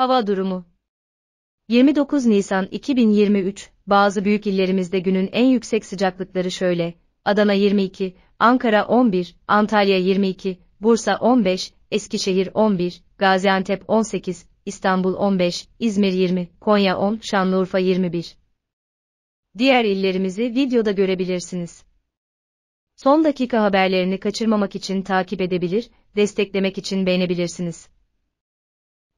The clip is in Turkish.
Hava durumu 29 Nisan 2023 Bazı büyük illerimizde günün en yüksek sıcaklıkları şöyle: Adana 22, Ankara 11, Antalya 22, Bursa 15, Eskişehir 11, Gaziantep 18, İstanbul 15, İzmir 20, Konya 10, Şanlıurfa 21. Diğer illerimizi videoda görebilirsiniz. Son dakika haberlerini kaçırmamak için takip edebilir, desteklemek için beğenebilirsiniz.